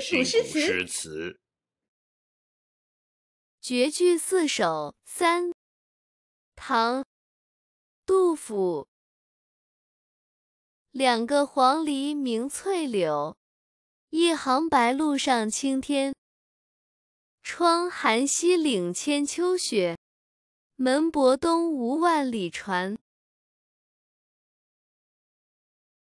诗词。诗词。绝句四首三，唐，杜甫。两个黄鹂鸣翠柳，一行白鹭上青天。窗含西岭千秋雪，门泊东吴万里船。